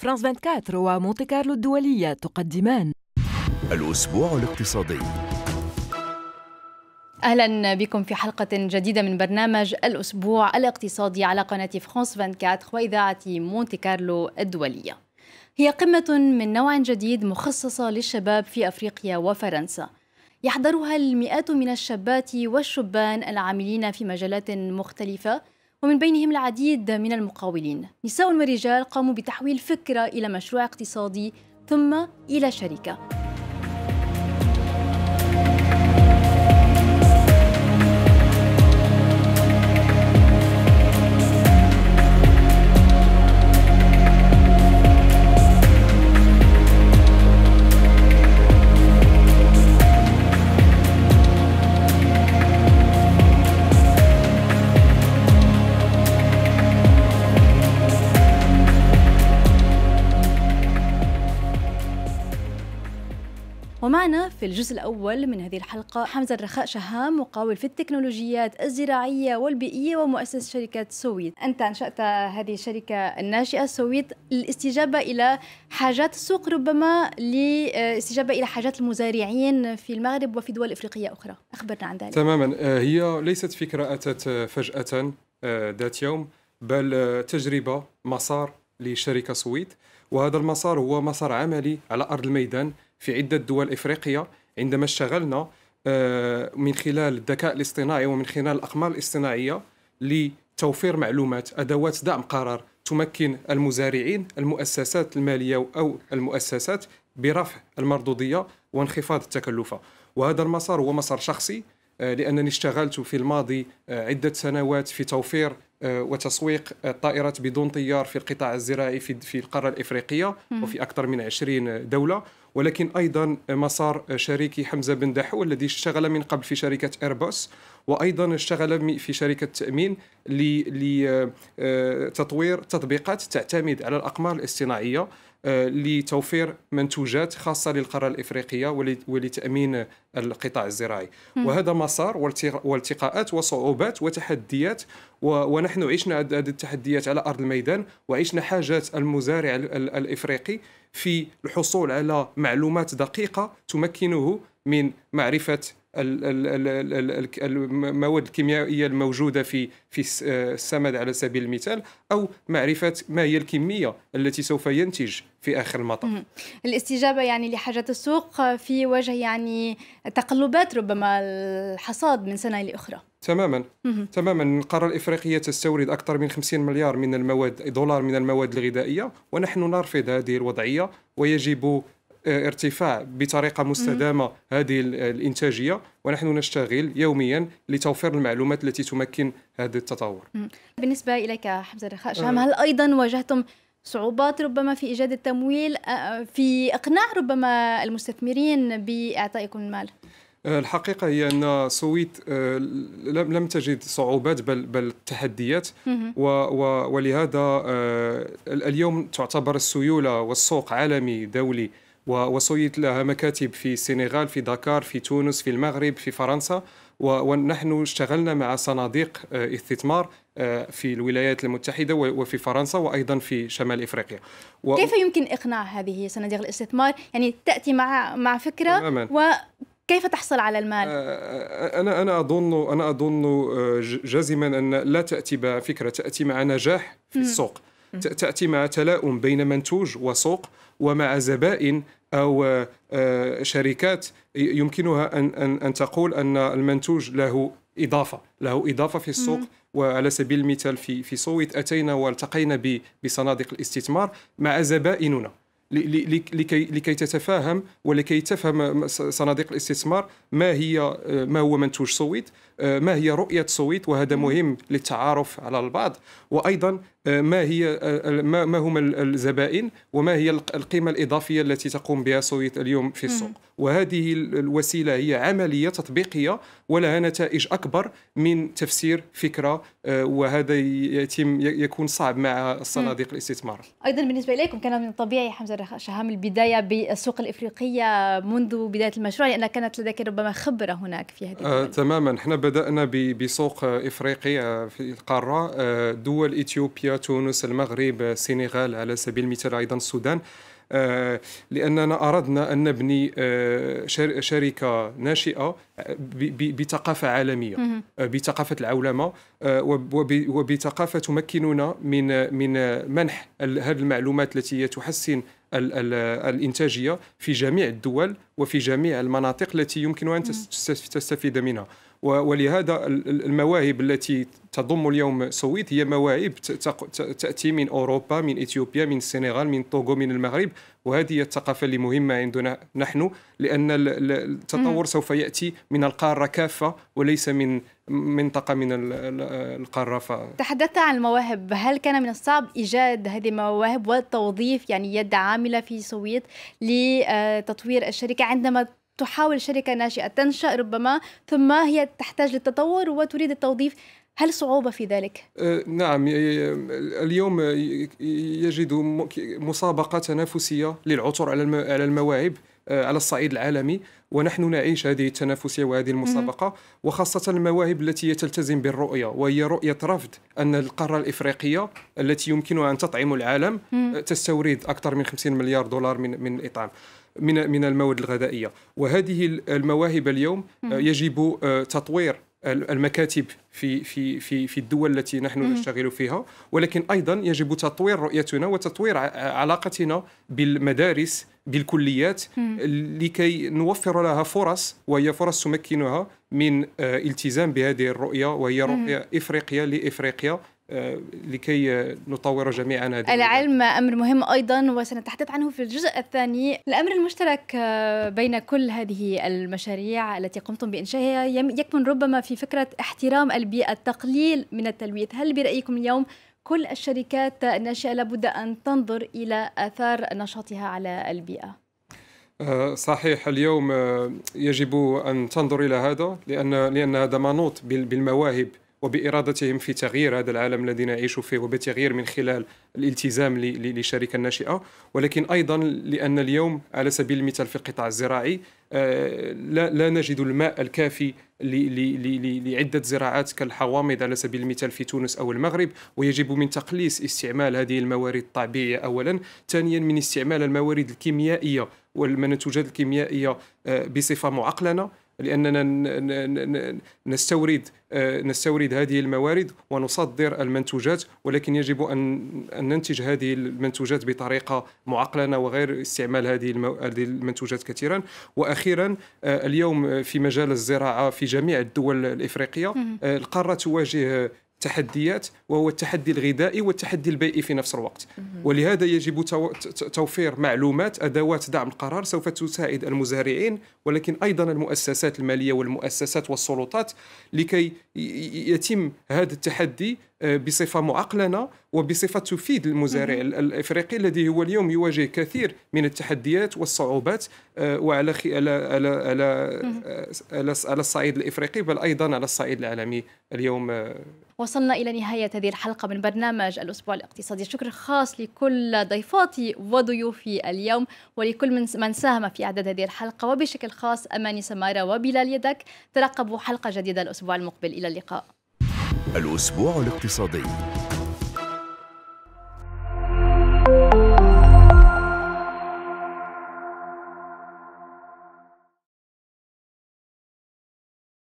فرانس 24 ومونتي كارلو الدولية تقدمان الأسبوع الاقتصادي اهلا بكم في حلقه جديده من برنامج الاسبوع الاقتصادي على قناه فرانس 24 واذاعه مونتي كارلو الدوليه. هي قمه من نوع جديد مخصصه للشباب في افريقيا وفرنسا. يحضرها المئات من الشابات والشبان العاملين في مجالات مختلفه ومن بينهم العديد من المقاولين نساء ورجال قاموا بتحويل فكرة إلى مشروع اقتصادي ثم إلى شركة ومعنا في الجزء الأول من هذه الحلقة حمزة الرخاء شهام مقاول في التكنولوجيات الزراعية والبيئية ومؤسس شركة سويت أنت أنشأت هذه الشركة الناشئة سويت للاستجابة إلى حاجات السوق ربما للاستجابة إلى حاجات المزارعين في المغرب وفي دول إفريقية أخرى أخبرنا عن ذلك تماما آه، هي ليست فكرة أتت فجأة آه، ذات يوم بل آه، تجربة مسار لشركة سويت وهذا المسار هو مسار عملي على أرض الميدان في عدة دول إفريقية عندما اشتغلنا آه، من خلال الذكاء الاصطناعي ومن خلال الأقمار الاصطناعية لتوفير معلومات أدوات دعم قرار تمكن المزارعين المؤسسات المالية أو المؤسسات برفع المردودية وانخفاض التكلفة وهذا المسار هو مسار شخصي آه، لأنني اشتغلت في الماضي آه، عدة سنوات في توفير وتسويق الطائرات بدون طيار في القطاع الزراعي في القارة الإفريقية وفي أكثر من 20 دولة ولكن أيضا مسار شريكي حمزة بن دحو الذي اشتغل من قبل في شركة إيرباص وأيضا اشتغل في شركة تأمين لتطوير آه، تطبيقات تعتمد على الأقمار الاصطناعية آه، لتوفير منتوجات خاصة للقارة الإفريقية ولتأمين القطاع الزراعي وهذا مسار والتقاءات وصعوبات وتحديات ونحن عشنا هذه التحديات على أرض الميدان وعشنا حاجات المزارع الإفريقي في الحصول على معلومات دقيقة تمكنه من معرفة المواد الكيميائيه الموجوده في في آه، السمد على سبيل المثال او معرفه ما هي الكميه التي سوف ينتج في اخر المطاف. الاستجابه يعني لحاجه السوق في وجه يعني تقلبات ربما الحصاد من سنه لاخرى. تماما تماما القاره الافريقيه تستورد اكثر من 50 مليار من المواد دولار من المواد الغذائيه ونحن نرفض هذه الوضعيه ويجب ارتفاع بطريقه مستدامه هذه الانتاجيه ونحن نشتغل يوميا لتوفير المعلومات التي تمكن هذا التطور بالنسبه اليك حمزه الرخاء شام آه. هل ايضا واجهتم صعوبات ربما في ايجاد التمويل آه، آه، في اقناع ربما المستثمرين باعطائكم المال الحقيقة هي أن سويت لم تجد صعوبات بل بل تحديات ولهذا اليوم تعتبر السيولة والسوق عالمي دولي وصيت لها مكاتب في السنغال في دكار في تونس في المغرب في فرنسا ونحن اشتغلنا مع صناديق آه، استثمار آه، في الولايات المتحده وفي فرنسا وايضا في شمال افريقيا و... كيف يمكن اقناع هذه صناديق الاستثمار يعني تاتي مع مع فكره تماما. و كيف تحصل على المال؟ آه، أنا أنا أظن أنا أظن جازما أن لا تأتي بفكرة تأتي مع نجاح في السوق تأتي مع تلاؤم بين منتوج وسوق ومع زبائن او آه، آه، شركات يمكنها ان ان تقول ان المنتوج له اضافه له اضافه في السوق وعلى سبيل المثال في في سويت اتينا والتقينا بصناديق الاستثمار مع زبائننا لكي لكي تتفاهم ولكي تفهم صناديق الاستثمار ما هي آه، ما هو منتوج سويت ما هي رؤيه سويت وهذا مهم للتعارف على البعض وايضا ما هي ما هما الزبائن وما هي القيمه الاضافيه التي تقوم بها سويت اليوم في السوق وهذه الوسيله هي عمليه تطبيقيه ولها نتائج اكبر من تفسير فكره آه، وهذا يتم يكون صعب مع الصناديق الاستثمار ايضا بالنسبه اليكم كان من الطبيعي حمزه شهام البدايه بالسوق الافريقيه منذ بدايه المشروع لان كانت لديك ربما خبره هناك في هذه آه تماما احنا بدانا بسوق افريقي آه، في القاره آه، دول اثيوبيا تونس المغرب السنغال على سبيل المثال ايضا السودان آه، لاننا اردنا ان نبني آه، شركه ناشئه آه، بثقافه عالميه بثقافه العولمه وبثقافه تمكننا من من منح هذه المعلومات التي هي تحسن الانتاجيه في جميع الدول وفي جميع المناطق التي يمكن ان تستفيد منها ولهذا المواهب التي تضم اليوم سويت هي مواهب تاتي من اوروبا من اثيوبيا من السنغال من طوغو من المغرب وهذه هي الثقافه اللي مهمه عندنا نحن لان التطور سوف ياتي من القاره كافه وليس من منطقه من القاره ف... تحدثت عن المواهب هل كان من الصعب ايجاد هذه المواهب والتوظيف يعني يد عامله في سويت لتطوير الشركه عندما تحاول شركة ناشئة تنشأ ربما ثم هي تحتاج للتطور وتريد التوظيف هل صعوبة في ذلك؟ آه نعم اليوم يجد مسابقة تنافسية للعثور على المواهب أه، على الصعيد العالمي ونحن نعيش هذه التنافسيه وهذه المسابقه وخاصه المواهب التي تلتزم بالرؤيه وهي رؤيه رفض ان القاره الافريقيه التي يمكنها ان تطعم العالم أه، تستورد اكثر من 50 مليار دولار من من الاطعام من من المواد الغذائيه وهذه المواهب اليوم آه، يجب آه، تطوير المكاتب في في في في الدول التي نحن نشتغل فيها ولكن ايضا يجب تطوير رؤيتنا وتطوير علاقتنا بالمدارس بالكليات لكي نوفر لها فرص وهي فرص تمكنها من آه، التزام بهذه الرؤيه وهي رؤيه افريقيا لافريقيا آه، لكي نطور جميعنا العلم امر مهم ايضا وسنتحدث عنه في الجزء الثاني الامر المشترك آه، بين كل هذه المشاريع التي قمتم بانشائها يكمن ربما في فكره احترام البيئه التقليل من التلويث هل برايكم اليوم كل الشركات الناشئه لابد ان تنظر الى اثار نشاطها على البيئه آه، صحيح اليوم يجب ان تنظر الى هذا لان لان هذا منوط بالمواهب وبإرادتهم في تغيير هذا العالم الذي نعيش فيه وبتغيير من خلال الالتزام للشركة الناشئة ولكن أيضا لأن اليوم على سبيل المثال في القطاع الزراعي آه، لا, لا نجد الماء الكافي لعدة زراعات كالحوامض على سبيل المثال في تونس أو المغرب ويجب من تقليص استعمال هذه الموارد الطبيعية أولا ثانيا من استعمال الموارد الكيميائية والمنتوجات الكيميائية آه، بصفة معقلنة لاننا نستورد آه، نستورد هذه الموارد ونصدر المنتوجات ولكن يجب ان ان ننتج هذه المنتوجات بطريقه معقلنه وغير استعمال هذه المنتوجات كثيرا واخيرا آه، اليوم في مجال الزراعه في جميع الدول الافريقيه آه، القاره تواجه تحديات وهو التحدي الغذائي والتحدي البيئي في نفس الوقت ولهذا يجب توفير معلومات أدوات دعم القرار سوف تساعد المزارعين ولكن أيضا المؤسسات المالية والمؤسسات والسلطات لكي يتم هذا التحدي آه، بصفة معقلنة وبصفة تفيد المزارع الإفريقي الذي هو اليوم يواجه كثير من التحديات والصعوبات آه، وعلى خي... على... على... على... آه، على الصعيد الإفريقي بل أيضا على الصعيد العالمي اليوم وصلنا إلى نهاية هذه الحلقة من برنامج الأسبوع الاقتصادي شكر خاص لكل ضيفاتي وضيوفي اليوم ولكل من, من ساهم في إعداد هذه الحلقة وبشكل خاص أماني سمارة وبلال يدك ترقبوا حلقة جديدة الأسبوع المقبل إلى اللقاء الأسبوع الاقتصادي